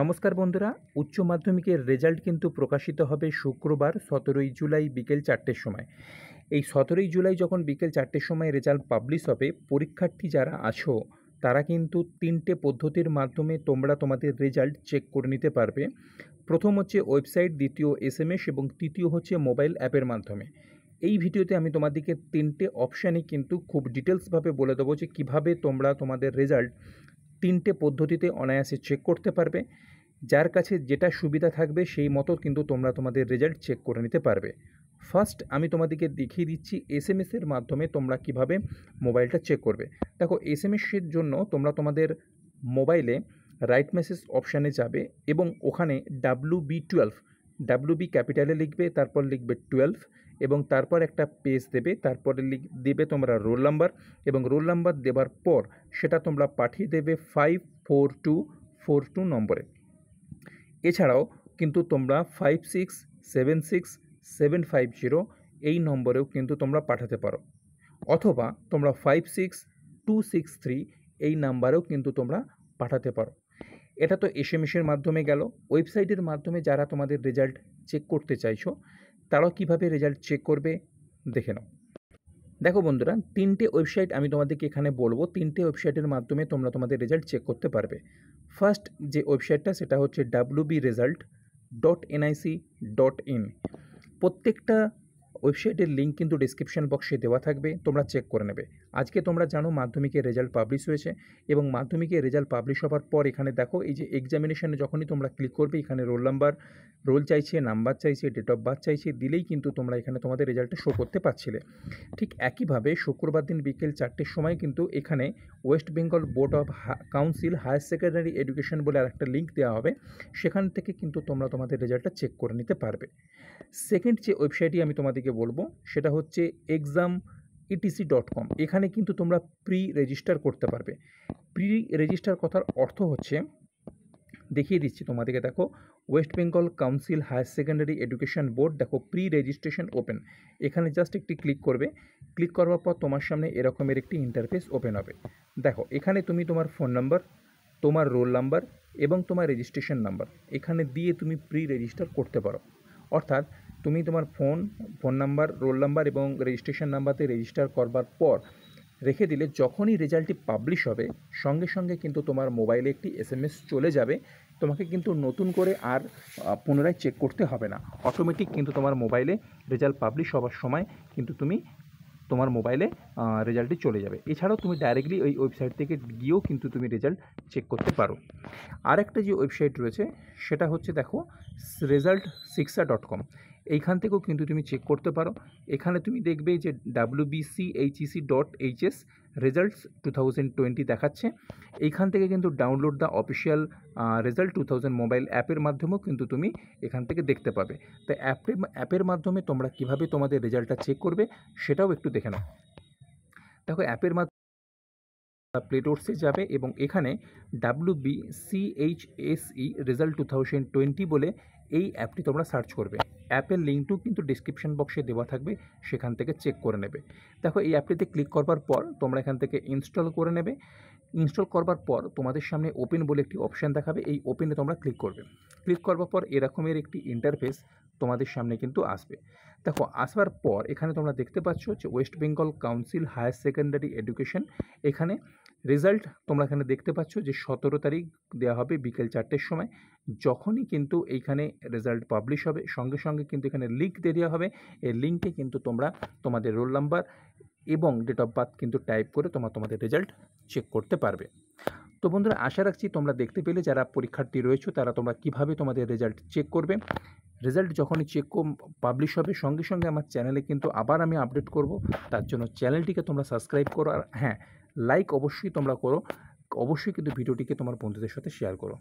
নমস্কার বন্ধুরা উচ্চ মাধ্যমিকের রেজাল্ট কিন্তু প্রকাশিত হবে শুক্রবার সতেরোই জুলাই বিকেল চারটের সময় এই সতেরোই জুলাই যখন বিকেল চারটের সময় রেজাল্ট পাবলিশ হবে পরীক্ষার্থী যারা আছো তারা কিন্তু তিনটে পদ্ধতির মাধ্যমে তোমরা তোমাদের রেজাল্ট চেক করে নিতে পারবে প্রথম হচ্ছে ওয়েবসাইট দ্বিতীয় এসএমএস এবং তৃতীয় হচ্ছে মোবাইল অ্যাপের মাধ্যমে এই ভিডিওতে আমি তোমাদেরকে তিনটে অপশানই কিন্তু খুব ডিটেলসভাবে বলে দেবো যে কিভাবে তোমরা তোমাদের রেজাল্ট তিনটে পদ্ধতিতে অনায়াসে চেক করতে পারবে যার কাছে যেটা সুবিধা থাকবে সেই মতো কিন্তু তোমরা তোমাদের রেজাল্ট চেক করে নিতে পারবে ফার্স্ট আমি তোমাদেরকে দেখিয়ে দিচ্ছি এস এম এসের মাধ্যমে তোমরা কিভাবে মোবাইলটা চেক করবে দেখো এস এম এসের জন্য তোমরা তোমাদের মোবাইলে রাইট মেসেজ অপশানে যাবে এবং ওখানে ডাব্লু বি টুয়েলভ ডাব্লু ক্যাপিটালে লিখবে তারপর লিখবে টুয়েলভ এবং তারপর একটা পেজ দেবে তারপরে লিখ দেবে তোমরা রোল নাম্বার এবং রোল নাম্বার দেবার পর সেটা তোমরা পাঠিয়ে দেবে five four two four two নম্বরে এছাড়াও কিন্তু তোমরা five six seven six seven five zero এই নম্বরেও কিন্তু তোমরা পাঠাতে পারো অথবা তোমরা five six two six three এই নাম্বারেও কিন্তু তোমরা পাঠাতে পারো এটা তো এস এম এসের মাধ্যমে গেল ওয়েবসাইটের মাধ্যমে যারা তোমাদের রেজাল্ট চেক করতে চাইছো তারাও কিভাবে রেজাল্ট চেক করবে দেখে নাও দেখো বন্ধুরা তিনটে ওয়েবসাইট আমি তোমাদেরকে এখানে বলবো তিনটে ওয়েবসাইটের মাধ্যমে তোমরা তোমাদের রেজাল্ট চেক করতে পারবে ফার্স্ট যে ওয়েবসাইটটা সেটা হচ্ছে W B result dot NIC dot in প্রত্যেকটা ওয়েবসাইটের লিঙ্ক কিন্তু ডিসক্রিপশান বক্সে দেওয়া থাকবে তোমরা চেক করে নেবে আজকে তোমরা জানো মাধ্যমিকের রেজাল্ট পাবলিশ হয়েছে এবং মাধ্যমিকের রেজাল্ট পাবলিশ হওয়ার পর এখানে দেখো এই যে এক্সামিনেশনে যখনই তোমরা ক্লিক করবে এখানে রোল নাম্বার রোল চাইছে নাম্বার চাইছে ডেট অফ বার্থ চাইছে দিলেই কিন্তু তোমরা এখানে তোমাদের রেজাল্টটা শো করতে পারছিলে ঠিক একইভাবে শুক্রবার দিন বিকেল চারটের সময় কিন্তু এখানে West Bengal board of council higher secondary education বলে আর একটা লিঙ্ক দেওয়া হবে সেখান থেকে কিন্তু তোমরা তোমাদের রেজাল্টটা চেক করে নিতে পারবে সেকেন্ড যে ওয়েবসাইটটি আমি তোমাদেরকে বলবো সেটা হচ্ছে এক্সাম ইটিসি ডট কম এখানে কিন্তু তোমরা প্রি রেজিস্টার করতে পারবে প্রি রেজিস্টার কথার অর্থ হচ্ছে দেখিয়ে দিচ্ছি তোমাদেরকে দেখো West Bengal council higher secondary education board দেখো প্রি রেজিস্ট্রেশন ওপেন এখানে জাস্ট একটি ক্লিক করবে ক্লিক করবার পর তোমার সামনে এরকমের একটি ইন্টারফেস ওপেন হবে দেখো এখানে তুমি তোমার ফোন নাম্বার তোমার রোল নাম্বার এবং তোমার রেজিস্ট্রেশন নাম্বার এখানে দিয়ে তুমি প্রি রেজিস্টার করতে পারো অর্থাৎ তুমি তোমার phone phone number roll number এবং রেজিস্ট্রেশন নাম্বারতে রেজিস্টার করবার পর রেখে দিলে যখনই রেজাল্টটি পাবলিশ হবে সঙ্গে সঙ্গে কিন্তু তোমার মোবাইলে একটি এসএমএস চলে যাবে তোমাকে কিন্তু নতুন করে আর পুনরায় চেক করতে হবে না অটোমেটিক কিন্তু তোমার মোবাইলে রেজাল্ট পাবলিশ হওয়ার সময় কিন্তু তুমি তোমার মোবাইলে রেজাল্টটি চলে যাবে এছাড়াও তুমি ডাইরেক্টলি ওই ওয়েবসাইট থেকে গিয়েও কিন্তু তুমি রেজাল্ট চেক করতে পারো আরেকটা যে ওয়েবসাইট রয়েছে সেটা হচ্ছে দেখো রেজাল্ট শিক্ষা ডট কম এইখান থেকেও কিন্তু তুমি চেক করতে পারো এখানে তুমি দেখবে যে WBCHEC dot HS results two thousand twenty দেখাচ্ছে এইখান থেকে কিন্তু download the official result two thousand mobile অ্যাপের মাধ্যমেও কিন্তু তুমি এখান থেকে দেখতে পাবে তো অ্যাপে অ্যাপের মাধ্যমে তোমরা কিভাবে তোমাদের রেজাল্টটা চেক করবে সেটাও একটু দেখে নাও দেখো অ্যাপের মাধ্যমে প্লেটোর্সে যাবে এবং এখানে W B C H S E result two thousand twenty বলে এই অ্যাপটি তোমরা সার্চ করবে অ্যাপের লিঙ্কটিও কিন্তু ডিসক্রিপশন বক্সে দেওয়া থাকবে সেখান থেকে চেক করে নেবে দেখো এই অ্যাপটিতে ক্লিক করবার পর তোমরা এখান থেকে ইনস্টল করে নেবে ইনস্টল করবার পর তোমাদের সামনে ওপেন বলে একটি অপশান দেখাবে এই ওপেনে তোমরা ক্লিক করবে ক্লিক করবার পর এরকমের একটি ইন্টারফেস তোমাদের সামনে কিন্তু আসবে দেখো আসবার পর এখানে তোমরা দেখতে পাচ্ছ যে West Bengal council higher secondary education এখানে রেজাল্ট তোমরা এখানে দেখতে পাচ্ছ যে সতেরো তারিখ দেওয়া হবে বিকেল চারটের সময় যখনই কিন্তু এইখানে রেজাল্ট পাবলিশ হবে সঙ্গে সঙ্গে কিন্তু এখানে লিঙ্ক দিয়ে দেওয়া হবে এই লিঙ্কে কিন্তু তোমরা তোমাদের রোল নাম্বার এবং ডেট অফ বার্থ কিন্তু টাইপ করে তোমরা তোমাদের রেজাল্ট চেক করতে পারবে তো বন্ধুরা আশা রাখছি তোমরা দেখতে পেলে যারা পরীক্ষার্থী রয়েছে তারা তোমরা কিভাবে তোমাদের রেজাল্ট চেক করবে রেজাল্ট যখনই চেক পাবলিশ হবে সঙ্গে সঙ্গে আমার চ্যানেলে কিন্তু আবার আমি আপডেট করব তার জন্য চ্যানেলটিকে তোমরা সাবস্ক্রাইব করো আর হ্যাঁ লাইক অবশ্যই তোমরা করো অবশ্যই কিন্তু ভিডিওটিকে তোমার বন্ধুদের সাথে শেয়ার করো